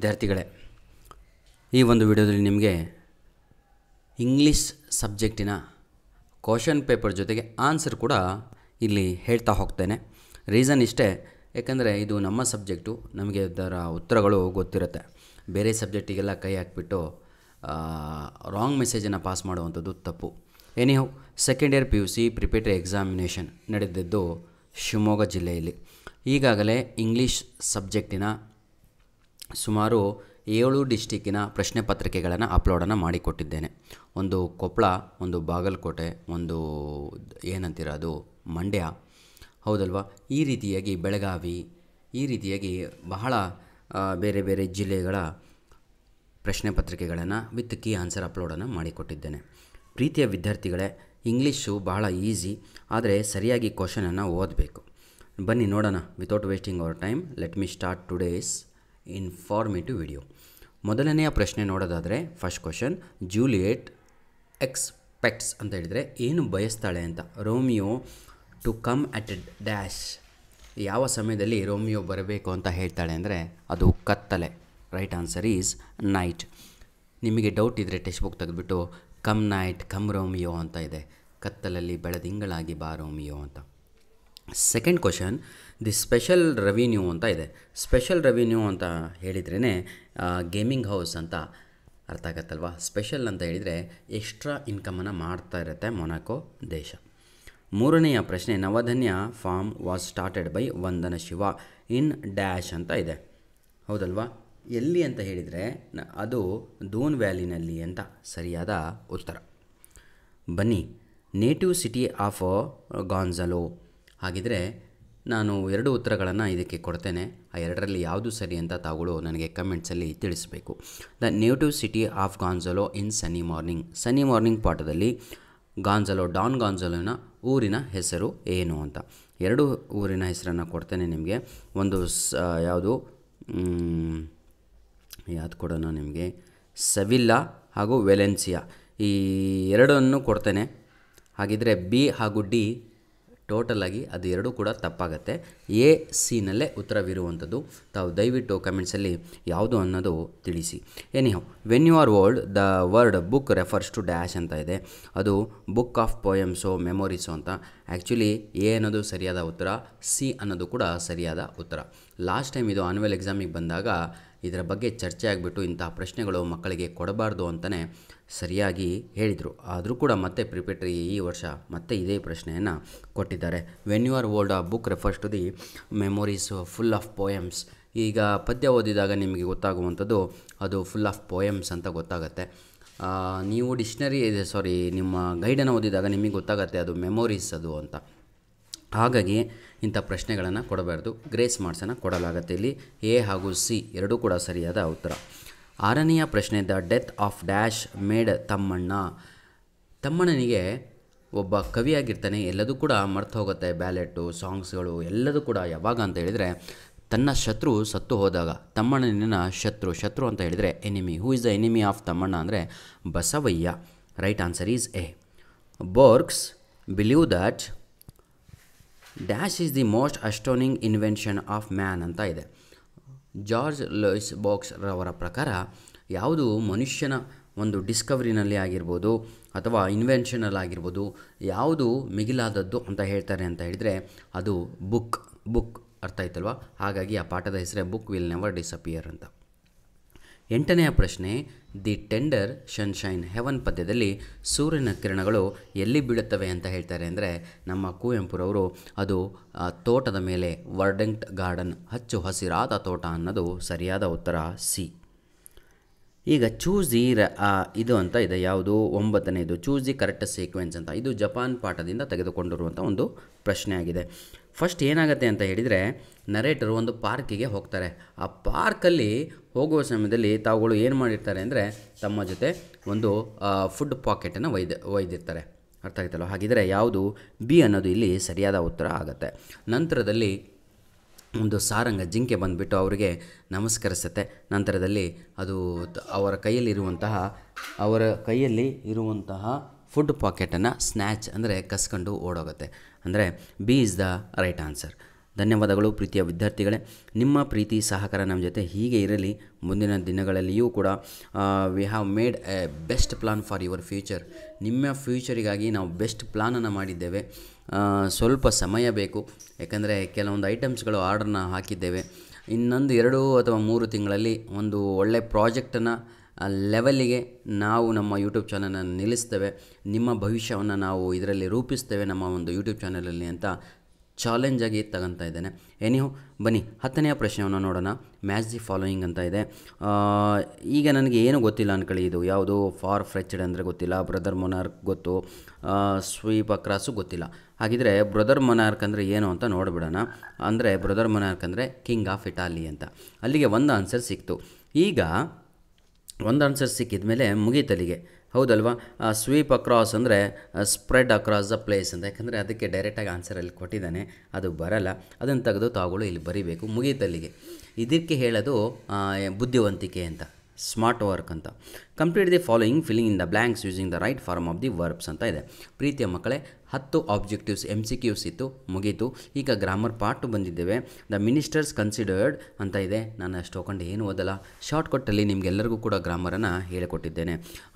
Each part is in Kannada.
ವಿದ್ಯಾರ್ಥಿಗಳೇ ಈ ಒಂದು ವಿಡಿಯೋದಲ್ಲಿ ನಿಮಗೆ ಇಂಗ್ಲೀಷ್ ಸಬ್ಜೆಕ್ಟಿನ ಕ್ವಶನ್ ಪೇಪರ್ ಜೊತೆಗೆ ಆನ್ಸರ್ ಕೂಡ ಇಲ್ಲಿ ಹೇಳ್ತಾ ಹೋಗ್ತೇನೆ ರೀಸನ್ ಇಷ್ಟೇ ಯಾಕಂದರೆ ಇದು ನಮ್ಮ ಸಬ್ಜೆಕ್ಟು ನಮಗೆ ಅದರ ಉತ್ತರಗಳು ಗೊತ್ತಿರುತ್ತೆ ಬೇರೆ ಸಬ್ಜೆಕ್ಟಿಗೆಲ್ಲ ಕೈ ಹಾಕ್ಬಿಟ್ಟು ರಾಂಗ್ ಮೆಸೇಜನ್ನು ಪಾಸ್ ಮಾಡುವಂಥದ್ದು ತಪ್ಪು ಹೌ second year P U C preparatory examination ನಡೆದಿದ್ದು ಶಿವಮೊಗ್ಗ ಜಿಲ್ಲೆಯಲ್ಲಿ ಈಗಾಗಲೇ ಇಂಗ್ಲೀಷ್ ಸಬ್ಜೆಕ್ಟಿನ ಸುಮಾರು ಏಳು ಡಿಸ್ಟಿಕ್ಕಿನ ಪ್ರಶ್ನೆ ಪತ್ರಿಕೆಗಳನ್ನು ಅಪ್ಲೋಡನ್ನು ಮಾಡಿಕೊಟ್ಟಿದ್ದೇನೆ ಒಂದು ಕೊಪ್ಪಳ ಒಂದು ಬಾಗಲಕೋಟೆ ಒಂದು ಏನಂತೀರ ಅದು ಮಂಡ್ಯ ಹೌದಲ್ವಾ ಈ ರೀತಿಯಾಗಿ ಬೆಳಗಾವಿ ಈ ರೀತಿಯಾಗಿ ಬಹಳ ಬೇರೆ ಬೇರೆ ಜಿಲ್ಲೆಗಳ ಪ್ರಶ್ನೆ ಪತ್ರಿಕೆಗಳನ್ನು ವಿತ್ ಕೀ ಆನ್ಸರ್ ಅಪ್ಲೋಡನ್ನು ಮಾಡಿಕೊಟ್ಟಿದ್ದೇನೆ ಪ್ರೀತಿಯ ವಿದ್ಯಾರ್ಥಿಗಳೇ ಇಂಗ್ಲೀಷು ಬಹಳ ಈಸಿ ಆದರೆ ಸರಿಯಾಗಿ ಕ್ವಶನನ್ನು ಓದಬೇಕು ಬನ್ನಿ ನೋಡೋಣ without wasting our time let me start today's informative video ಮೊದಲನೆಯ ಪ್ರಶ್ನೆ ನೋಡೋದಾದರೆ ಫಸ್ಟ್ ಕ್ವಶನ್ ಜೂಲಿಯೇಟ್ ಎಕ್ಸ್ಪೆಕ್ಟ್ಸ್ ಅಂತ ಹೇಳಿದರೆ ಏನು ಬಯಸ್ತಾಳೆ ಅಂತ Romeo to come at a dash ಯಾವ ಸಮಯದಲ್ಲಿ ರೋಮಿಯೋ ಬರಬೇಕು ಅಂತ ಹೇಳ್ತಾಳೆ ಅಂದರೆ ಅದು ಕತ್ತಲೆ ರೈಟ್ ಆನ್ಸರ್ ಈಸ್ ನೈಟ್ ನಿಮಗೆ ಡೌಟ್ ಇದ್ದರೆ ಟೆಕ್ಸ್ಟ್ ಬುಕ್ ತೆಗೆದುಬಿಟ್ಟು ಕಮ್ ನೈಟ್ ಕಮ್ ರೋಮಿಯೋ ಅಂತ ಇದೆ ಕತ್ತಲಲ್ಲಿ ಬೆಳೆದಿಂಗಳಾಗಿ ಬಾ ರೋಮಿಯೋ ಅಂತ second question the special revenue ಅಂತ ಇದೆ ಸ್ಪೆಷಲ್ ರೆವಿನ್ಯೂ ಅಂತ ಹೇಳಿದ್ರೇ ಗೇಮಿಂಗ್ ಹೌಸ್ ಅಂತ ಅರ್ಥ ಆಗತ್ತಲ್ವಾ ಸ್ಪೆಷಲ್ ಅಂತ ಹೇಳಿದರೆ ಎಕ್ಸ್ಟ್ರಾ ಇನ್ಕಮನ್ನು ಮಾಡ್ತಾ ಇರುತ್ತೆ ಮೊನಾಕೊ ದೇಶ ಮೂರನೆಯ ಪ್ರಶ್ನೆ Navdanya farm was started by Vandana Shiva in dash ಅಂತ ಇದೆ ಹೌದಲ್ವಾ ಎಲ್ಲಿ ಅಂತ ಹೇಳಿದರೆ ಅದು ದೂನ್ ವ್ಯಾಲಿನಲ್ಲಿ ಅಂತ ಸರಿಯಾದ ಉತ್ತರ ಬನ್ನಿ ನೇಟಿವ್ ಸಿಟಿ ಆಫ್ ಗಾನ್ಝಲೋ ಹಾಗಿದ್ರೆ ನಾನು ಎರಡು ಉತ್ತರಗಳನ್ನು ಇದಕ್ಕೆ ಕೊಡ್ತೇನೆ ಆ ಎರಡರಲ್ಲಿ ಯಾವುದು ಸರಿ ಅಂತ ತಾವುಗಳು ನನಗೆ ಕಮೆಂಟ್ಸಲ್ಲಿ ತಿಳಿಸಬೇಕು the native city of Gonzalo in sunny morning sunny morning ಪಾಠದಲ್ಲಿ ಗಾಂಜಲೋ ಡಾನ್ ಗಾಂಜಲೋನ ಊರಿನ ಹೆಸರು ಏನು ಅಂತ ಎರಡು ಊರಿನ ಹೆಸರನ್ನು ಕೊಡ್ತೇನೆ ನಿಮಗೆ ಒಂದು ಸ ಯಾವುದು ಯಾವ್ದು ಕೊಡೋಣ ನಿಮಗೆ ಸವಿಲ್ಲಾ ಹಾಗೂ ವೆಲೆನ್ಸಿಯಾ ಈ ಎರಡನ್ನು ಕೊಡ್ತೇನೆ ಹಾಗಿದ್ದರೆ ಬಿ ಹಾಗೂ ಡಿ ಟೋಟಲ್ ಆಗಿ ಅದು ಎರಡೂ ಕೂಡ ತಪ್ಪಾಗತ್ತೆ ಎ ಸಿನಲ್ಲೇ ಉತ್ತರವಿರುವಂಥದ್ದು ತಾವು ದಯವಿಟ್ಟು ಕಮೆಂಟ್ಸಲ್ಲಿ ಯಾವುದು ಅನ್ನೋದು ತಿಳಿಸಿ any how when you are old the word book refers to dash ಅಂತ ಇದೆ ಅದು ಬುಕ್ ಆಫ್ ಪೋಯಮ್ಸು ಮೆಮೊರೀಸು ಅಂತ ಆ್ಯಕ್ಚುಲಿ ಎ ಅನ್ನೋದು ಸರಿಯಾದ ಉತ್ತರ ಸಿ ಅನ್ನೋದು ಕೂಡ ಸರಿಯಾದ ಉತ್ತರ ಲಾಸ್ಟ್ ಟೈಮ್ ಇದು ಆನ್ಯುವಲ್ ಎಕ್ಸಾಮಿಗೆ ಬಂದಾಗ ಇದರ ಬಗ್ಗೆ ಚರ್ಚೆ ಆಗಿಬಿಟ್ಟು ಇಂತಹ ಪ್ರಶ್ನೆಗಳು ಮಕ್ಕಳಿಗೆ ಕೊಡಬಾರ್ದು ಅಂತಲೇ ಸರಿಯಾಗಿ ಹೇಳಿದರು ಆದರೂ ಕೂಡ ಮತ್ತೆ ಪ್ರಿಪೇಟರಿ ಈ ವರ್ಷ ಮತ್ತೆ ಇದೇ ಪ್ರಶ್ನೆಯನ್ನು ಕೊಟ್ಟಿದ್ದಾರೆ when you are old a book refers to the memories full of poems ಈಗ ಪದ್ಯ ಓದಿದಾಗ ನಿಮಗೆ ಗೊತ್ತಾಗುವಂಥದ್ದು ಅದು ಫುಲ್ ಆಫ್ ಪೋಯಮ್ಸ್ ಅಂತ ಗೊತ್ತಾಗತ್ತೆ ನೀವು ಡಿಕ್ಷ್ನರಿ ಇದೆ ಸಾರಿ ನಿಮ್ಮ ಗೈಡನ್ನು ಓದಿದಾಗ ನಿಮಗೆ ಗೊತ್ತಾಗತ್ತೆ ಅದು ಮೆಮೊರೀಸ್ ಅದು ಅಂತ ಹಾಗಾಗಿ ಇಂಥ ಪ್ರಶ್ನೆಗಳನ್ನು ಕೊಡಬಾರ್ದು ಗ್ರೇಸ್ ಮಾರ್ಕ್ಸನ್ನು ಕೊಡಲಾಗುತ್ತೆ ಇಲ್ಲಿ ಎ ಹಾಗೂ ಸಿ ಎರಡೂ ಕೂಡ ಸರಿಯಾದ ಉತ್ತರ ಆರನೆಯ ಪ್ರಶ್ನೆ the death of dash made Thammanna ತಮ್ಮಣ್ಣನಿಗೆ ಒಬ್ಬ ಕವಿಯಾಗಿರ್ತಾನೆ ಎಲ್ಲದೂ ಕೂಡ ಮರ್ತು ಹೋಗುತ್ತೆ ಬ್ಯಾಲೆಟ್ಟು ಸಾಂಗ್ಸ್ಗಳು ಎಲ್ಲದೂ ಕೂಡ ಯಾವಾಗ ಅಂತ ಹೇಳಿದರೆ ತನ್ನ ಶತ್ರು ಸತ್ತು ಹೋದಾಗ ತಮ್ಮಣ್ಣನ ಶತ್ರು ಶತ್ರು ಅಂತ ಹೇಳಿದರೆ enemy who is the enemy of Thammanna ಅಂದರೆ Basavaiah right answer is A Borges believe that dash is the most astonishing invention of man ಅಂತ ಇದೆ ಜಾರ್ಜ್ ಲೋಯ್ಸ್ ಬಾಕ್ಸ್ ರವರ ಪ್ರಕಾರ ಯಾವುದು ಮನುಷ್ಯನ ಒಂದು ಡಿಸ್ಕವರಿನಲ್ಲಿ ಆಗಿರ್ಬೋದು ಅಥವಾ ಇನ್ವೆನ್ಷನಲ್ಲಿ ಆಗಿರ್ಬೋದು ಯಾವುದು ಮಿಗಿಲಾದದ್ದು ಅಂತ ಹೇಳ್ತಾರೆ ಅಂತ ಹೇಳಿದರೆ ಅದು ಬುಕ್ ಬುಕ್ ಅರ್ಥ ಆಯ್ತಲ್ವಾ ಹಾಗಾಗಿ ಆ ಪಾಠದ ಹೆಸರೇ ಬುಕ್ ವಿಲ್ ನೆವರ್ ಡಿಸಪಿಯರ್ ಅಂತ ಎಂಟನೆಯ ಪ್ರಶ್ನೆ ದಿ ಟೆಂಡರ್ ಶನ್ಶೈನ್ ಹೆವನ್ ಪದ್ಯದಲ್ಲಿ ಸೂರ್ಯನ ಕಿರಣಗಳು ಎಲ್ಲಿ ಬೀಳುತ್ತವೆ ಅಂತ ಹೇಳ್ತಾರೆ ಅಂದರೆ ನಮ್ಮ ಕುವೆಂಪುರವರು ಅದು ತೋಟದ ಮೇಲೆ ವರ್ಡೆಂಟ್ ಗಾರ್ಡನ್ ಹಚ್ಚು ಹಸಿರಾದ ತೋಟ ಅನ್ನೋದು ಸರಿಯಾದ ಉತ್ತರ ಸಿ ಈಗ ಚೂಸ್ ದಿ ರ ಇದು ಅಂತ ಇದೆ ಯಾವುದು ಒಂಬತ್ತನೇ ಇದು ಚೂಸ್ ದಿ ಕರೆಕ್ಟ್ ಸೀಕ್ವೆನ್ಸ್ ಅಂತ ಇದು ಜಪಾನ್ ಪಾಠದಿಂದ ತೆಗೆದುಕೊಂಡಿರುವಂಥ ಒಂದು ಪ್ರಶ್ನೆ ಆಗಿದೆ ಫಸ್ಟ್ ಏನಾಗುತ್ತೆ ಅಂತ ಹೇಳಿದರೆ ನರೇಟರು ಒಂದು ಪಾರ್ಕಿಗೆ ಹೋಗ್ತಾರೆ ಆ ಪಾರ್ಕಲ್ಲಿ ಹೋಗುವ ಸಮಯದಲ್ಲಿ ತಾವುಗಳು ಏನು ಮಾಡಿರ್ತಾರೆ ಅಂದರೆ ತಮ್ಮ ಜೊತೆ ಒಂದು ಫುಡ್ ಪಾಕೆಟನ್ನು ಒಯ್ದ ಒಯ್ದಿರ್ತಾರೆ ಅರ್ಥ ಆಗುತ್ತಲ್ಲ ಹಾಗಿದ್ರೆ ಯಾವುದು ಬಿ ಅನ್ನೋದು ಇಲ್ಲಿ ಸರಿಯಾದ ಉತ್ತರ ಆಗುತ್ತೆ ನಂತರದಲ್ಲಿ ಒಂದು ಸಾರಂಗ ಜಿಂಕೆ ಬಂದುಬಿಟ್ಟು ಅವರಿಗೆ ನಮಸ್ಕರಿಸುತ್ತೆ ನಂತರದಲ್ಲಿ ಅದು ಅವರ ಕೈಯಲ್ಲಿರುವಂತಹ ಅವರ ಕೈಯಲ್ಲಿ ಇರುವಂತಹ ಫುಡ್ ಪಾಕೆಟನ್ನು ಸ್ನ್ಯಾಚ್ ಅಂದರೆ ಕಸ್ಕೊಂಡು ಓಡೋಗುತ್ತೆ ಅಂದರೆ B is the right answer ಧನ್ಯವಾದಗಳು ಪ್ರೀತಿಯ ವಿದ್ಯಾರ್ಥಿಗಳೇ ನಿಮ್ಮ ಪ್ರೀತಿ ಸಹಕಾರ ನಮ್ಮ ಜೊತೆ ಹೀಗೆ ಇರಲಿ ಮುಂದಿನ ದಿನಗಳಲ್ಲಿಯೂ ಕೂಡ we have made a best plan for your future ನಿಮ್ಮ ಫ್ಯೂಚರಿಗಾಗಿ ನಾವು ಬೆಸ್ಟ್ ಪ್ಲಾನನ್ನು ಮಾಡಿದ್ದೇವೆ ಸ್ವಲ್ಪ ಸಮಯ ಬೇಕು ಯಾಕಂದರೆ ಕೆಲವೊಂದು ಐಟಮ್ಸ್ಗಳು ಆರ್ಡರ್ನ ಹಾಕಿದ್ದೇವೆ ಇನ್ನೊಂದು ಎರಡು ಅಥವಾ ಮೂರು ತಿಂಗಳಲ್ಲಿ ಒಂದು ಒಳ್ಳೆ ಪ್ರಾಜೆಕ್ಟನ್ನು ಲೆವೆಲ್ಲಿಗೆ ನಾವು ನಮ್ಮ ಯೂಟ್ಯೂಬ್ ಚಾನಲನ್ನು ನಿಲ್ಲಿಸ್ತೇವೆ ನಿಮ್ಮ ಭವಿಷ್ಯವನ್ನು ನಾವು ಇದರಲ್ಲಿ ರೂಪಿಸ್ತೇವೆ ನಮ್ಮ ಒಂದು ಯೂಟ್ಯೂಬ್ ಚಾನಲಲ್ಲಿ ಅಂತ ಚಾಲೆಂಜಾಗಿ ತಗೊತಾ ಇದ್ದೇನೆ ಎನಿಹೋ ಬನ್ನಿ ಹತ್ತನೆಯ ಪ್ರಶ್ನೆಯನ್ನು ನೋಡೋಣ ಮ್ಯಾಚ್ ದಿ ಫಾಲೋಯಿಂಗ್ ಅಂತ ಇದೆ ಈಗ ನನಗೆ ಏನು ಗೊತ್ತಿಲ್ಲ ಅಂದ್ಕೊಳ್ಳಿ ಇದು ಯಾವುದು ಫಾರ್ ಫ್ರೆಚ್ಡ್ ಅಂದರೆ ಗೊತ್ತಿಲ್ಲ ಬ್ರದರ್ ಮೊನಾರ್ಕ್ ಗೊತ್ತು ಸ್ವೀಪ್ ಅಕ್ರಾಸು ಗೊತ್ತಿಲ್ಲ ಹಾಗಿದ್ರೆ ಬ್ರದರ್ ಮೊನಾರ್ಕ್ ಅಂದರೆ ಏನು ಅಂತ ನೋಡಿಬಿಡೋಣ ಅಂದರೆ ಬ್ರದರ್ ಮೊನಾರ್ಕ್ ಅಂದರೆ ಕಿಂಗ್ ಆಫ್ ಇಟಾಲಿ ಅಂತ ಅಲ್ಲಿಗೆ ಒಂದು ಆನ್ಸರ್ ಸಿಕ್ತು ಈಗ ಒಂದು ಆನ್ಸರ್ ಸಿಕ್ಕಿದ ಮೇಲೆ ಮುಗೀತಲ್ಲಿಗೆ ಹೌದಲ್ವಾ ಸ್ವೀಪ್ ಅಕ್ರಾಸ್ ಅಂದರೆ ಸ್ಪ್ರೆಡ್ ಅಕ್ರಾಸ್ ದ ಪ್ಲೇಸ್ ಅಂತ ಯಾಕಂದರೆ ಅದಕ್ಕೆ ಡೈರೆಕ್ಟಾಗಿ ಆನ್ಸರಲ್ಲಿ ಕೊಟ್ಟಿದ್ದಾನೆ ಅದು ಬರಲ್ಲ ಅದನ್ನು ತೆಗೆದು ತಾವುಗಳು ಇಲ್ಲಿ ಬರೀಬೇಕು ಮುಗೀತಲ್ಲಿಗೆ ಇದಕ್ಕೆ ಹೇಳೋದು ಬುದ್ಧಿವಂತಿಕೆ ಅಂತ ಸ್ಮಾರ್ಟ್ ವರ್ಕ್ ಅಂತ complete the following filling in the blanks using the right form of the verbs ಅಂತ ಇದೆ ಪ್ರೀತಿಯ ಮಕ್ಕಳೇ ಹತ್ತು ಆಬ್ಜೆಕ್ಟಿವ್ಸ್ ಎಮ್ ಸಿ ಕ್ಯೂಸ್ ಇತ್ತು ಮುಗೀತು ಈಗ ಗ್ರಾಮರ್ ಪಾರ್ಟ್ ಬಂದಿದ್ದೇವೆ ದ ಮಿನಿಸ್ಟರ್ಸ್ ಕನ್ಸಿಡರ್ಡ್ ಅಂತ ಇದೆ ನಾನು ಅಷ್ಟು ತೊಗೊಂಡು ಏನು ಓದಲ್ಲ ಶಾರ್ಟ್ ಕಟ್ಟಲ್ಲಿ ನಿಮಗೆಲ್ಲರಿಗೂ ಕೂಡ ಗ್ರಾಮರನ್ನು ಹೇಳಿಕೊಟ್ಟಿದ್ದೇನೆ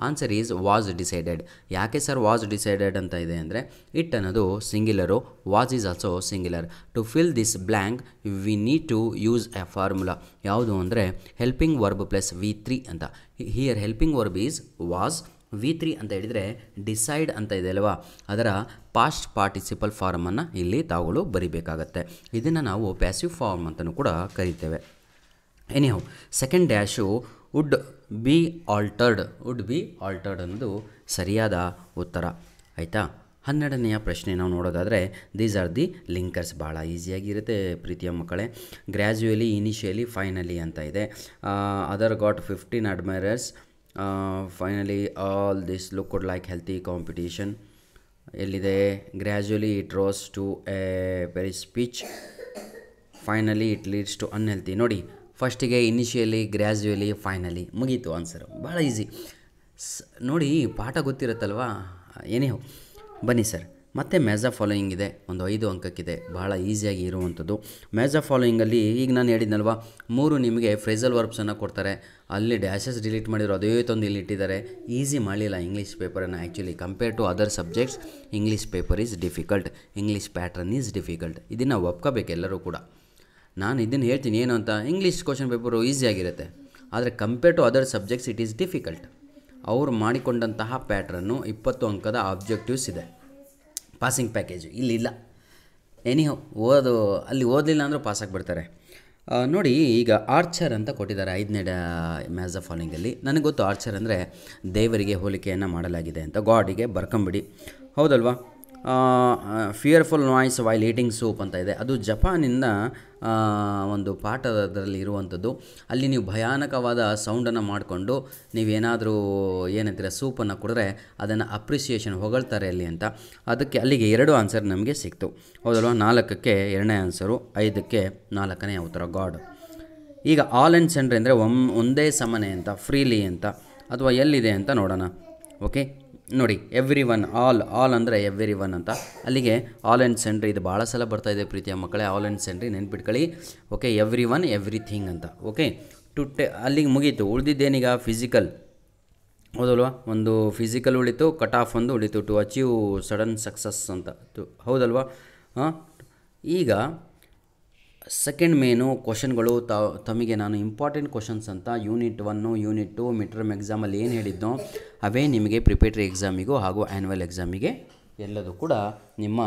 ಆನ್ಸರ್ ಈಸ್ ವಾಸ್ ಡಿಸೈಡೆಡ್ ಯಾಕೆ ಸರ್ ವಾಸ್ ಡಿಸೈಡೆಡ್ ಅಂತ ಇದೆ ಅಂದರೆ ಇಟ್ ಅನ್ನೋದು singular was is also singular to fill this blank we need to use a formula ಯಾವುದು ಅಂದರೆ helping verb plus V three ಅಂತ here helping verb is was V three ಅಂತ ಹೇಳಿದರೆ ಡಿಸೈಡ್ ಅಂತ ಇದೆ ಅಲ್ವಾ ಅದರ ಪಾಸ್ಟ್ ಪಾರ್ಟಿಸಿಪಲ್ ಫಾರ್ಮನ್ನು ಇಲ್ಲಿ ತಾವುಗಳು ಬರಿಬೇಕಾಗತ್ತೆ ಇದನ್ನು ನಾವು ಪ್ಯಾಸಿವ್ ಫಾರ್ಮ್ ಅಂತಲೂ ಕೂಡ ಕರಿತೇವೆ ಹೌ second dash would be altered would be altered ಅನ್ನೋದು ಸರಿಯಾದ ಉತ್ತರ ಆಯಿತಾ ಹನ್ನೆರಡನೆಯ ಪ್ರಶ್ನೆ ನಾವು ನೋಡೋದಾದರೆ ದೀಸ್ ಆರ್ ದಿ ಲಿಂಕರ್ಸ್ ಭಾಳ ಈಸಿಯಾಗಿರುತ್ತೆ ಪ್ರೀತಿಯ ಮಕ್ಕಳೇ ಗ್ರ್ಯಾಜುಯಲಿ ಇನಿಷಿಯಲಿ ಫೈನಲಿ ಅಂತ ಇದೆ other got fifteen admirers finally all this look could like healthy competition ಎಲ್ಲಿದೆ gradually it rose to a very speech finally it leads to unhealthy ನೋಡಿ ಫಸ್ಟಿಗೆ ಇನಿಷಿಯಲಿ ಗ್ರ್ಯಾಜುಯಲಿ ಫೈನಲಿ ಮುಗೀತು ಆನ್ಸರ್ ಭಾಳ ಈಸಿ ಸ್ ನೋಡಿ ಪಾಠ ಗೊತ್ತಿರುತ್ತಲ್ವಾ ಏನೇ ಬನ್ನಿ ಸರ್ ಮತ್ತೆ ಮ್ಯಾಜಾ ಫಾಲೋಯಿಂಗ್ ಇದೆ ಒಂದು ಐದು ಅಂಕಕ್ಕಿದೆ ಬಹಳ ಈಸಿಯಾಗಿ ಇರುವಂಥದ್ದು ಮ್ಯಾಝಾ ಫಾಲೋಯಿಂಗಲ್ಲಿ ಈಗ ನಾನು ಹೇಳಿದ್ನಲ್ವ ಮೂರು ನಿಮಗೆ ಫ್ರೇಜಲ್ ವರ್ಬ್ಸನ್ನು ಕೊಡ್ತಾರೆ ಅಲ್ಲಿ ಡ್ಯಾಶಸ್ ಡಿಲೀಟ್ ಮಾಡಿರೋ ಅದೇ ತಂದು ಇಲ್ಲಿ ಇಟ್ಟಿದ್ದಾರೆ ಈಸಿ ಮಾಡಲಿಲ್ಲ ಇಂಗ್ಲೀಷ್ ಪೇಪರನ್ನು actually compare to other subjects English paper is difficult English pattern is difficult ಇದನ್ನು ಒಪ್ಕೋಬೇಕು ಎಲ್ಲರೂ ಕೂಡ ನಾನು ಇದನ್ನು ಹೇಳ್ತೀನಿ ಏನು ಅಂತ ಇಂಗ್ಲೀಷ್ ಕ್ವಶನ್ ಪೇಪರು ಈಸಿಯಾಗಿರುತ್ತೆ ಆದರೆ compare to other subjects it is difficult ಅವರು ಮಾಡಿಕೊಂಡಂತಹ ಪ್ಯಾಟ್ರನ್ನು ಇಪ್ಪತ್ತು ಅಂಕದ ಆಬ್ಜೆಕ್ಟಿವ್ಸ್ ಇದೆ ಪಾಸಿಂಗ್ ಪ್ಯಾಕೇಜು ಇಲ್ಲಿಲ್ಲ ಎನಿ ಓದು ಅಲ್ಲಿ ಓದಲಿಲ್ಲ ಅಂದರೂ ಪಾಸ್ ನೋಡಿ ಈಗ ಆರ್ಚರ್ ಅಂತ ಕೊಟ್ಟಿದ್ದಾರೆ ಐದನೇ ಮ್ಯಾಸ್ ಆಫ್ ಫಾಲಿಂಗಲ್ಲಿ ನನಗೆ ಗೊತ್ತು ಆರ್ಚರ್ ಅಂದರೆ ದೇವರಿಗೆ ಹೋಲಿಕೆಯನ್ನು ಮಾಡಲಾಗಿದೆ ಅಂತ ಗಾಡಿಗೆ ಬರ್ಕೊಂಬಿಡಿ ಹೌದಲ್ವಾ fearful noise while eating soup ಅಂತ ಇದೆ ಅದು ಜಪಾನಿಂದ ಒಂದು ಪಾಠದಲ್ಲಿ ಇರುವಂಥದ್ದು ಅಲ್ಲಿ ನೀವು ಭಯಾನಕವಾದ ಸೌಂಡನ್ನು ಮಾಡಿಕೊಂಡು ನೀವೇನಾದರೂ ಏನಂತೀರ ಸೂಪನ್ನು ಕುಡಿದ್ರೆ ಅದನ್ನು ಅಪ್ರಿಸಿಯೇಷನ್ ಹೊಗಳ್ತಾರೆ ಅಲ್ಲಿ ಅಂತ ಅದಕ್ಕೆ ಅಲ್ಲಿಗೆ ಎರಡು ಆನ್ಸರ್ ನಮಗೆ ಸಿಕ್ತು ಹೌದಲ್ವ ನಾಲ್ಕಕ್ಕೆ ಎರಡನೇ ಆನ್ಸರು ಐದಕ್ಕೆ ನಾಲ್ಕನೇ ಉತ್ತರ ಗಾಡ್ ಈಗ ಆಲ್ ಆ್ಯಂಡ್ ಸೆಂಟ್ರ್ ಅಂದರೆ ಒಮ್ ಒಂದೇ ಸಮನೆ ಅಂತ ಫ್ರೀಲಿ ಅಂತ ಅಥವಾ ಎಲ್ಲಿದೆ ಅಂತ ನೋಡೋಣ ಓಕೆ ನೋಡಿ ಎವ್ರಿ ಒನ್ ಆಲ್ ಆಲ್ ಅಂದರೆ ಎವ್ರಿ ಒನ್ ಅಂತ ಅಲ್ಲಿಗೆ ಆಲ್ ಆ್ಯಂಡ್ ಸೆಂಡ್ರಿ ಇದು ಭಾಳ ಸಲ ಬರ್ತಾ ಇದೆ ಪ್ರೀತಿಯ ಮಕ್ಕಳೇ ಆಲ್ ಆ್ಯಂಡ್ ಸೆಂಡ್ರಿ ನೆನ್ಪಿಟ್ಕೊಳ್ಳಿ ಓಕೆ ಎವ್ರಿ ಒನ್ ಎವ್ರಿಥಿಂಗ್ ಅಂತ ಓಕೆ ಟು ಟೆ ಅಲ್ಲಿಗೆ ಮುಗೀತು ಉಳಿದಿದ್ದೇನೀಗ ಫಿಸಿಕಲ್ ಹೌದಲ್ವಾ ಒಂದು ಫಿಸಿಕಲ್ ಉಳಿತು ಕಟ್ ಆಫ್ ಒಂದು ಉಳಿತು ಟು ಅಚೀವ್ ಸಡನ್ ಸಕ್ಸಸ್ ಅಂತ ಹೌದಲ್ವಾ ಹಾಂ ಈಗ ಸೆಕೆಂಡ್ ಮೇನು ಕ್ವಶನ್ಗಳು ತಮಗೆ ನಾನು ಇಂಪಾರ್ಟೆಂಟ್ ಕ್ವಶನ್ಸ್ ಅಂತ unit one unit two midterm ಎಕ್ಸಾಮಲ್ಲಿ ಏನು ಹೇಳಿದ್ನೋ ಅವೇ ನಿಮಗೆ ಪ್ರಿಪೇಟ್ರಿ ಎಕ್ಸಾಮಿಗೂ ಹಾಗೂ ಆ್ಯನ್ಯುವಲ್ ಎಕ್ಸಾಮಿಗೆ ಎಲ್ಲದೂ ಕೂಡ ನಿಮ್ಮ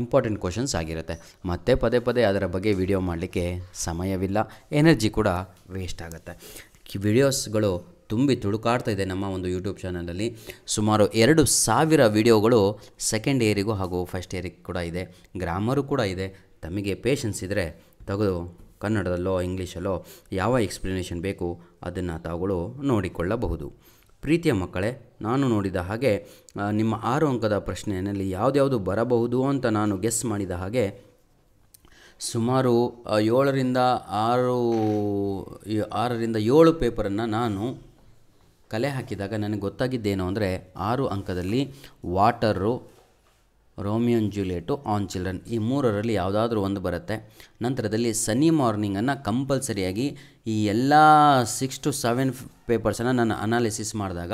ಇಂಪಾರ್ಟೆಂಟ್ ಕ್ವಶನ್ಸ್ ಆಗಿರುತ್ತೆ ಮತ್ತೆ ಪದೇ ಪದೇ ಅದರ ಬಗ್ಗೆ ವಿಡಿಯೋ ಮಾಡಲಿಕ್ಕೆ ಸಮಯವಿಲ್ಲ ಎನರ್ಜಿ ಕೂಡ ವೇಸ್ಟ್ ಆಗುತ್ತೆ ವಿಡಿಯೋಸ್ಗಳು ತುಂಬಿ ತುಳುಕಾಡ್ತಾ ಇದೆ ನಮ್ಮ ಒಂದು ಯೂಟ್ಯೂಬ್ ಚಾನಲಲ್ಲಿ ಸುಮಾರು ಎರಡು ಸಾವಿರ ವಿಡಿಯೋಗಳು ಸೆಕೆಂಡ್ ಇಯರಿಗೂ ಹಾಗೂ ಫಸ್ಟ್ ಇಯರಿಗೆ ಕೂಡ ಇದೆ ಗ್ರಾಮರು ಕೂಡ ಇದೆ ತಮಗೆ ಪೇಷನ್ಸ್ ಇದ್ದರೆ ತೆಗೆದು ಕನ್ನಡದಲ್ಲೋ ಇಂಗ್ಲೀಷಲ್ಲೋ ಯಾವ ಎಕ್ಸ್ಪ್ಲನೇಷನ್ ಬೇಕು ಅದನ್ನು ತಾವುಗಳು ನೋಡಿಕೊಳ್ಳಬಹುದು ಪ್ರೀತಿಯ ಮಕ್ಕಳೇ ನಾನು ನೋಡಿದ ಹಾಗೆ ನಿಮ್ಮ ಆರು ಅಂಕದ ಪ್ರಶ್ನೆಯಲ್ಲಿ ಯಾವುದ್ಯಾವುದು ಬರಬಹುದು ಅಂತ ನಾನು ಗೆಸ್ ಮಾಡಿದ ಹಾಗೆ ಸುಮಾರು ಏಳರಿಂದ ಆರು ಆರರಿಂದ ಏಳು ಪೇಪರನ್ನು ನಾನು ಕಲೆ ಹಾಕಿದಾಗ ನನಗೆ ಗೊತ್ತಾಗಿದ್ದೇನು ಅಂದರೆ ಆರು ಅಂಕದಲ್ಲಿ water Romeo and Juliet on children ಈ ಮೂರರಲ್ಲಿ ಯಾವುದಾದ್ರೂ ಒಂದು ಬರುತ್ತೆ ನಂತರದಲ್ಲಿ ಸನ್ನಿ ಮಾರ್ನಿಂಗನ್ನು ಕಂಪಲ್ಸರಿಯಾಗಿ ಈ ಎಲ್ಲ ಸಿಕ್ಸ್ ಟು ಸೆವೆನ್ ಪೇಪರ್ಸನ್ನು ನಾನು ಅನಾಲಿಸಿಸ್ ಮಾಡಿದಾಗ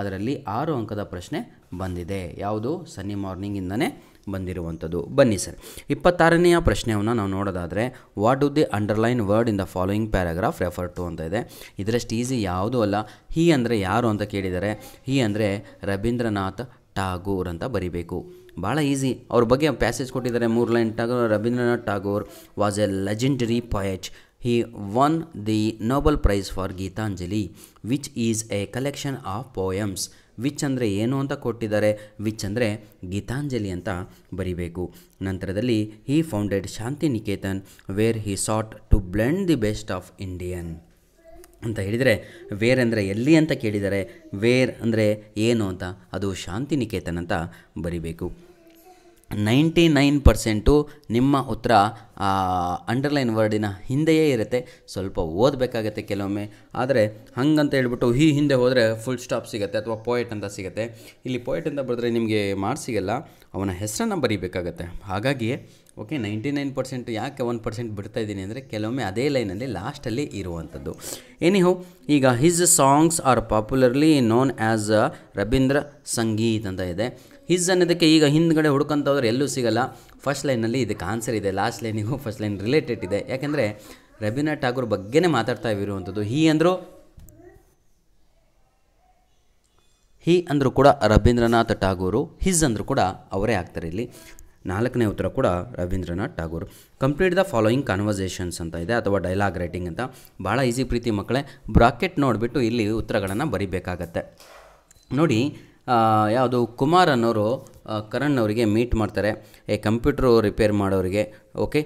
ಅದರಲ್ಲಿ ಆರು ಅಂಕದ ಪ್ರಶ್ನೆ ಬಂದಿದೆ ಯಾವುದು ಸನ್ನಿ ಮಾರ್ನಿಂಗಿಂದನೇ ಬಂದಿರುವಂಥದ್ದು ಬನ್ನಿ ಸರ್ ಇಪ್ಪತ್ತಾರನೆಯ ಪ್ರಶ್ನೆಯನ್ನು ನಾವು ನೋಡೋದಾದರೆ what do the underline word in the following paragraph refer to ಅಂತ ಇದೆ ಇದರಷ್ಟು ಈಸಿ ಯಾವುದೂ ಅಲ್ಲ ಹೀ ಅಂದರೆ ಯಾರು ಅಂತ ಕೇಳಿದರೆ ಹೀ ಅಂದರೆ ರವೀಂದ್ರನಾಥ್ ಟಾಗೂರ್ ಅಂತ ಬರಿಬೇಕು ಭಾಳ ಈಸಿ ಅವ್ರ ಬಗ್ಗೆ ಪ್ಯಾಸೇಜ್ ಕೊಟ್ಟಿದ್ದಾರೆ ಮೂರು line Tagore Rabindranath Tagore was a legendary poet he won the Nobel prize for Gitanjali which is a collection of poems which ಅಂದರೆ ಏನು ಅಂತ ಕೊಟ್ಟಿದ್ದಾರೆ ವಿಚ್ ಅಂದರೆ ಗೀತಾಂಜಲಿ ಅಂತ ಬರಿಬೇಕು ನಂತರದಲ್ಲಿ he founded Shanti where he sought to blend the best of Indian ಅಂತ ಹೇಳಿದರೆ ವೇರ್ ಅಂದರೆ ಎಲ್ಲಿ ಅಂತ ಕೇಳಿದರೆ ವೇರ್ ಅಂದರೆ ಏನು ಅಂತ ಅದು ಶಾಂತಿನಿಕೇತನ ಅಂತ ಬರಿಬೇಕು ನೈಂಟಿ ನೈನ್ ಪರ್ಸೆಂಟು ನಿಮ್ಮ ಉತ್ತರ ಅಂಡರ್ಲೈನ್ ವರ್ಡಿನ ಹಿಂದೆಯೇ ಇರುತ್ತೆ ಸ್ವಲ್ಪ ಓದಬೇಕಾಗತ್ತೆ ಕೆಲವೊಮ್ಮೆ ಆದರೆ ಹಂಗಂತ ಹೇಳ್ಬಿಟ್ಟು ಈ ಹಿಂದೆ ಹೋದರೆ ಫುಲ್ ಸ್ಟಾಪ್ ಸಿಗುತ್ತೆ ಅಥವಾ ಪೋಯೆಟ್ ಅಂತ ಸಿಗುತ್ತೆ ಇಲ್ಲಿ ಪೋಯೆಟ್ ಅಂತ ಬರೆದ್ರೆ ನಿಮಗೆ ಮಾರ್ಕ್ಸ್ ಅವನ ಹೆಸರನ್ನು ಬರೀಬೇಕಾಗತ್ತೆ ಹಾಗಾಗಿ ಓಕೆ ನೈಂಟಿ ನೈನ್ ಪರ್ಸೆಂಟ್ ಯಾಕೆ ಒನ್ ಪರ್ಸೆಂಟ್ ಬಿಡ್ತಾ ಇದ್ದೀನಿ ಅಂದರೆ ಕೆಲವೊಮ್ಮೆ ಅದೇ ಲೈನಲ್ಲಿ ಲಾಸ್ಟಲ್ಲಿ ಇರುವಂಥದ್ದು ಎನಿಹೋ ಈಗ his songs are popularly known as Rabindra Sangeet ಅಂತ ಇದೆ ಹಿಸ್ ಅನ್ನೋದಕ್ಕೆ ಈಗ ಹಿಂದ್ಗಡೆ ಹುಡ್ಕೊಂತ ಎಲ್ಲೂ ಸಿಗಲ್ಲ ಫಸ್ಟ್ ಲೈನಲ್ಲಿ ಇದಕ್ಕೆ ಆನ್ಸರ್ ಇದೆ ಲಾಸ್ಟ್ ಲೈನಿಗೂ ಫಸ್ಟ್ ಲೈನ್ ರಿಲೇಟೆಡ್ ಇದೆ ಯಾಕೆಂದರೆ ರವೀಂದ್ರನಾಥ್ ಠಾಗೂರ್ ಬಗ್ಗೆನೇ ಮಾತಾಡ್ತಾ ಇರುವಂಥದ್ದು ಹೀ ಅಂದರು ಹಿ ಅಂದರೂ ಕೂಡ ರವೀಂದ್ರನಾಥ್ ಟಾಗೂರು ಹಿಸ್ ಅಂದರೂ ಕೂಡ ಅವರೇ ಆಗ್ತಾರೆ ಇಲ್ಲಿ ನಾಲ್ಕನೇ ಉತ್ತರ ಕೂಡ Rabindranath Tagore complete the following conversations ಅಂತ ಇದೆ ಅಥವಾ ಡೈಲಾಗ್ ರೈಟಿಂಗ್ ಅಂತ ಭಾಳ ಈಸಿ ಪ್ರೀತಿ ಮಕ್ಕಳೇ ಬ್ರಾಕೆಟ್ ನೋಡಿಬಿಟ್ಟು ಇಲ್ಲಿ ಉತ್ತರಗಳನ್ನು ಬರೀಬೇಕಾಗತ್ತೆ ನೋಡಿ ಯಾವುದು ಕುಮಾರ್ ಅನ್ನೋರು ಕರಣ್ ಅವರಿಗೆ ಮೀಟ್ ಮಾಡ್ತಾರೆ ಏ ಕಂಪ್ಯೂಟ್ರು ರಿಪೇರ್ ಮಾಡೋರಿಗೆ ಓಕೆ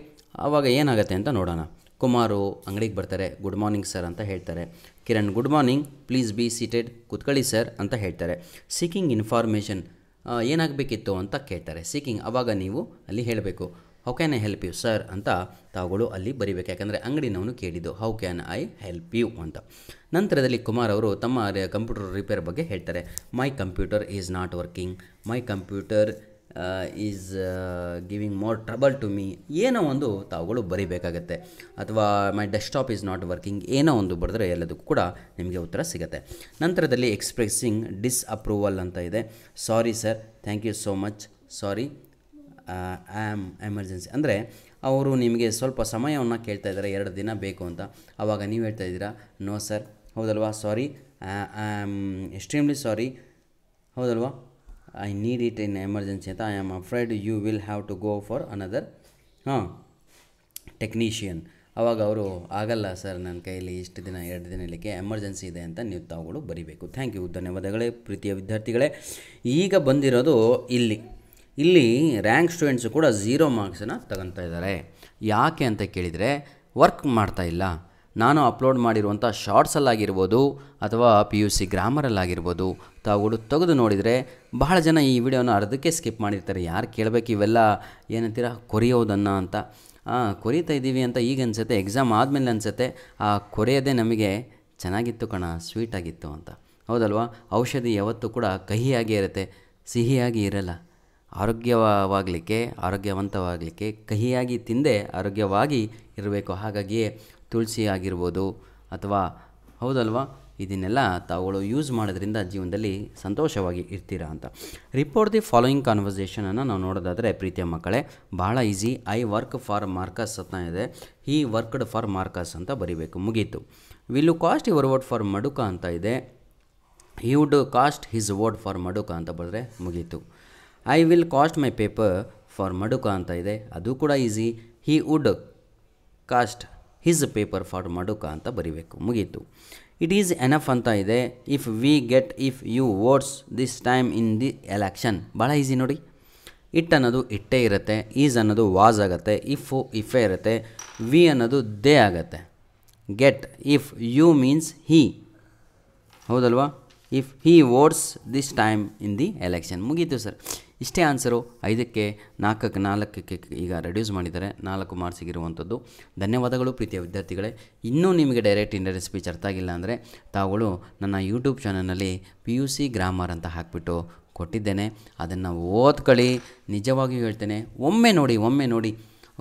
ಆವಾಗ ಏನಾಗುತ್ತೆ ಅಂತ ನೋಡೋಣ ಕುಮಾರು ಅಂಗಡಿಗೆ ಬರ್ತಾರೆ ಗುಡ್ ಮಾರ್ನಿಂಗ್ ಸರ್ ಅಂತ ಹೇಳ್ತಾರೆ Kiran good morning please be seated ಕುತ್ಕೊಳ್ಳಿ ಸರ್ ಅಂತ ಹೇಳ್ತಾರೆ ಸೀಕಿಂಗ್ ಇನ್ಫಾರ್ಮೇಷನ್ ಏನಾಗಬೇಕಿತ್ತು ಅಂತ ಕೇಳ್ತಾರೆ ಸೀಕಿಂಗ್ ಆವಾಗ ನೀವು ಅಲ್ಲಿ ಹೇಳಬೇಕು how can I help you sir ಅಂತ ತಾವುಗಳು ಅಲ್ಲಿ ಬರಿಬೇಕು ಯಾಕಂದರೆ ಅಂಗಡಿನವನು ಕೇಳಿದ್ದು how can I help you ಅಂತ ನಂತರದಲ್ಲಿ ಕುಮಾರ್ ಅವರು ತಮ್ಮ ಕಂಪ್ಯೂಟರ್ ರಿಪೇರ್ ಬಗ್ಗೆ ಹೇಳ್ತಾರೆ my computer is not working my computer is giving more trouble to me ಏನೋ ಒಂದು ತಾವುಗಳು ಬರೀಬೇಕಾಗತ್ತೆ ಅಥವಾ my desktop is not working ಏನೋ ಒಂದು ಬರೆದ್ರೆ ಎಲ್ಲದಕ್ಕೂ ಕೂಡ ನಿಮಗೆ ಉತ್ತರ ಸಿಗುತ್ತೆ ನಂತರದಲ್ಲಿ ಎಕ್ಸ್ಪ್ರೆಸ್ಸಿಂಗ್ ಡಿಸ್ಅಪ್ರೂವಲ್ ಅಂತ ಇದೆ sorry sir thank you so much sorry am emergency ಅಂದರೆ ಅವರು ನಿಮಗೆ ಸ್ವಲ್ಪ ಸಮಯವನ್ನು ಕೇಳ್ತಾ ಇದ್ದಾರೆ ಎರಡು ದಿನ ಬೇಕು ಅಂತ ಆವಾಗ ನೀವು ಹೇಳ್ತಾ ಇದ್ದೀರಾ ನೋ ಸರ್ ಹೌದಲ್ವಾ ಸಾರಿ ಆಮ್ ಎಕ್ಸ್ಟ್ರೀಮ್ಲಿ ಸಾರಿ ಹೌದಲ್ವಾ I need it in emergency ಅಂತ I am afraid you will have to go for another ಹಾಂ ಟೆಕ್ನೀಷಿಯನ್ ಆವಾಗ ಅವರು ಆಗಲ್ಲ ಸರ್ ನನ್ನ ಕೈಯಲ್ಲಿ ಇಷ್ಟು ದಿನ ಎರಡು ದಿನ ಇರಲಿಕ್ಕೆ ಎಮರ್ಜೆನ್ಸಿ ಇದೆ ಅಂತ ನೀವು ತಾವುಗಳು ಬರೀಬೇಕು ಥ್ಯಾಂಕ್ ಯು ಧನ್ಯವಾದಗಳೇ ಪ್ರೀತಿಯ ವಿದ್ಯಾರ್ಥಿಗಳೇ ಈಗ ಬಂದಿರೋದು ಇಲ್ಲಿ ಇಲ್ಲಿ ರ್ಯಾಂಕ್ ಸ್ಟೂಡೆಂಟ್ಸು ಕೂಡ ಝೀರೋ ಮಾರ್ಕ್ಸನ್ನು ತಗೊತಾ ಇದ್ದಾರೆ ಯಾಕೆ ಅಂತ ಕೇಳಿದರೆ ವರ್ಕ್ ಮಾಡ್ತಾ ಇಲ್ಲ ನಾನು ಅಪ್ಲೋಡ್ ಮಾಡಿರುವಂಥ ಶಾರ್ಟ್ಸಲ್ಲಾಗಿರ್ಬೋದು ಅಥವಾ ಪಿ ಯು ಸಿ ಗ್ರಾಮರಲ್ಲಾಗಿರ್ಬೋದು ತಾವುಗಳು ತೆಗೆದು ನೋಡಿದರೆ ಬಹಳ ಜನ ಈ ವಿಡಿಯೋನ ಅರ್ಧಕ್ಕೆ ಸ್ಕಿಪ್ ಮಾಡಿರ್ತಾರೆ ಯಾರು ಕೇಳಬೇಕು ಇವೆಲ್ಲ ಏನಂತೀರ ಕೊರಿಯೋದನ್ನು ಅಂತ ಕೊರಿತಾ ಇದ್ದೀವಿ ಅಂತ ಈಗ ಅನಿಸುತ್ತೆ ಎಕ್ಸಾಮ್ ಆದಮೇಲೆ ಅನಿಸುತ್ತೆ ಆ ಕೊರೆಯೋದೇ ನಮಗೆ ಚೆನ್ನಾಗಿತ್ತು ಕಣ ಸ್ವೀಟಾಗಿತ್ತು ಅಂತ ಹೌದಲ್ವಾ ಔಷಧಿ ಯಾವತ್ತೂ ಕೂಡ ಕಹಿಯಾಗಿ ಇರುತ್ತೆ ಸಿಹಿಯಾಗಿ ಇರಲ್ಲ ಆರೋಗ್ಯವಾಗಲಿಕ್ಕೆ ಆರೋಗ್ಯವಂತವಾಗಲಿಕ್ಕೆ ಕಹಿಯಾಗಿ ತಿಂದೆ ಆರೋಗ್ಯವಾಗಿ ಇರಬೇಕು ಹಾಗಾಗಿಯೇ ತುಳಸಿ ಆಗಿರ್ಬೋದು ಅಥವಾ ಹೌದಲ್ವಾ ಇದನ್ನೆಲ್ಲ ತಾವುಗಳು ಯೂಸ್ ಮಾಡೋದ್ರಿಂದ ಜೀವನದಲ್ಲಿ ಸಂತೋಷವಾಗಿ ಇರ್ತೀರಾ ಅಂತ ರಿಪೋರ್ಟ್ ದಿ ಫಾಲೋಯಿಂಗ್ ಕಾನ್ವರ್ಸೇಷನನ್ನು ನಾವು ನೋಡೋದಾದರೆ ಪ್ರೀತಿಯ ಮಕ್ಕಳೇ ಭಾಳ easy I work for marks ಅಂತ ಇದೆ ಹಿ ವರ್ಕ್ಡ್ ಫಾರ್ ಮಾರ್ಕಸ್ ಅಂತ ಬರೀಬೇಕು ಮುಗೀತು will cast your word for Maduka ಅಂತ ಇದೆ he would cast his word for Maduka ಅಂತ ಬರೆದ್ರೆ ಮುಗೀತು I will cast my paper for Maduka ಅಂತ ಇದೆ ಅದು ಕೂಡ easy he would cast his paper for Maduka ಅಂತ ಬರಿಬೇಕು ಮುಗೀತು ಇಟ್ ಈಸ್ ಎನಫ್ ಅಂತ ಇದೆ if we get if you votes this time in the election ಭಾಳ ಈಸಿ ನೋಡಿ ಇಟ್ ಅನ್ನೋದು ಇಟ್ಟೇ ಇರುತ್ತೆ ಈಸ್ ಅನ್ನೋದು ವಾಸ್ ಆಗುತ್ತೆ ಇಫ್ ಇಫೇ ಇರುತ್ತೆ ವಿ ಅನ್ನೋದು ದೇ ಆಗತ್ತೆ get if you means he ಹೌದಲ್ವಾ if he votes this time in the election ಮುಗೀತು ಸರ್ ಇಷ್ಟೇ ಆನ್ಸರು ಐದಕ್ಕೆ ನಾಲ್ಕಕ್ಕೆ ನಾಲ್ಕಕ್ಕೆ ಈಗ ರೆಡ್ಯೂಸ್ ಮಾಡಿದ್ದಾರೆ ನಾಲ್ಕು ಮಾರ್ಕ್ಸಿಗಿರುವಂಥದ್ದು ಧನ್ಯವಾದಗಳು ಪ್ರೀತಿಯ ವಿದ್ಯಾರ್ಥಿಗಳೇ ಇನ್ನೂ ನಿಮಗೆ ಡೈರೆಕ್ಟ್ ಇಂಡಿಯನ್ ರೆಸಿಪಿ ಅರ್ಥ ಆಗಿಲ್ಲ ಅಂದರೆ ತಾವುಗಳು ನನ್ನ ಯೂಟ್ಯೂಬ್ ಚಾನಲ್ನಲ್ಲಿ ಪಿ ಯು ಸಿ ಗ್ರಾಮರ್ ಅಂತ ಹಾಕಿಬಿಟ್ಟು ಕೊಟ್ಟಿದ್ದೇನೆ ಅದನ್ನು ಓದ್ಕೊಳ್ಳಿ ನಿಜವಾಗಿಯೂ ಹೇಳ್ತೇನೆ ಒಮ್ಮೆ ನೋಡಿ ಒಮ್ಮೆ ನೋಡಿ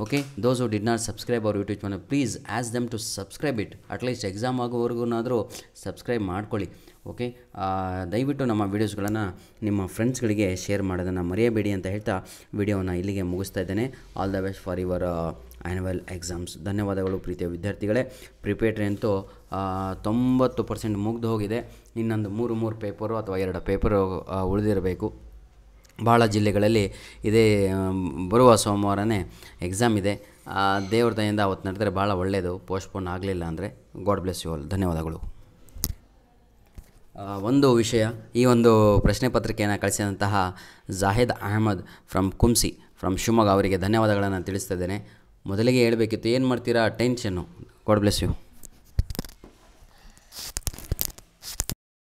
okay those who did not subscribe ಅವ್ರ YouTube channel please ask them to subscribe it at least exam ಆಗೋವರೆಗೂನಾದರೂ ಸಬ್ಸ್ಕ್ರೈಬ್ ಮಾಡ್ಕೊಳ್ಳಿ ಓಕೆ ದಯವಿಟ್ಟು ನಮ್ಮ ವೀಡಿಯೋಸ್ಗಳನ್ನು ನಿಮ್ಮ ಫ್ರೆಂಡ್ಸ್ಗಳಿಗೆ ಶೇರ್ ಮಾಡೋದನ್ನು ಮರೆಯಬೇಡಿ ಅಂತ ಹೇಳ್ತಾ ವಿಡಿಯೋವನ್ನು ಇಲ್ಲಿಗೆ ಮುಗಿಸ್ತಾ ಇದ್ದೇನೆ all the best for your annual exams ಧನ್ಯವಾದಗಳು ಪ್ರೀತಿಯ ವಿದ್ಯಾರ್ಥಿಗಳೇ ಪ್ರಿಪೇಟ್ರಿ ಅಂತೂ ತೊಂಬತ್ತು ಪರ್ಸೆಂಟ್ ಮುಗ್ದು ಹೋಗಿದೆ ಇನ್ನೊಂದು ಮೂರು ಮೂರು ಪೇಪರು ಅಥವಾ ಎರಡು ಪೇಪರು ಉಳಿದಿರಬೇಕು ಭಾಳ ಜಿಲ್ಲೆಗಳಲ್ಲಿ ಇದೇ ಬರುವ ಸೋಮವಾರನೇ ಎಕ್ಸಾಮ್ ಇದೆ ದೇವ್ರ ಅವತ್ತು ನಡೆದರೆ ಭಾಳ ಒಳ್ಳೆಯದು ಪೋಸ್ಟ್ಪೋನ್ ಆಗಲಿಲ್ಲ ಅಂದರೆ ಗಾಡ್ ಬ್ಲೆಸ್ ಯು ಆಲ್ ಧನ್ಯವಾದಗಳು ಒಂದು ವಿಷಯ ಈ ಒಂದು ಪ್ರಶ್ನೆ ಪತ್ರಿಕೆಯನ್ನು ಕಳಿಸಿದಂತಹ ಜಾಹೇದ್ ಅಹಮದ್ ಫ್ರಮ್ ಕುಂಸಿ ಫ್ರಮ್ ಶಿವಮೊಗ್ಗ ಅವರಿಗೆ ಧನ್ಯವಾದಗಳನ್ನು ತಿಳಿಸ್ತಾ ಇದ್ದೇನೆ ಮೊದಲಿಗೆ ಹೇಳಬೇಕಿತ್ತು ಏನು ಮಾಡ್ತೀರಾ ಟೆನ್ಷನ್ನು ಗಾಡ್ ಬ್ಲೆಸ್ ಯು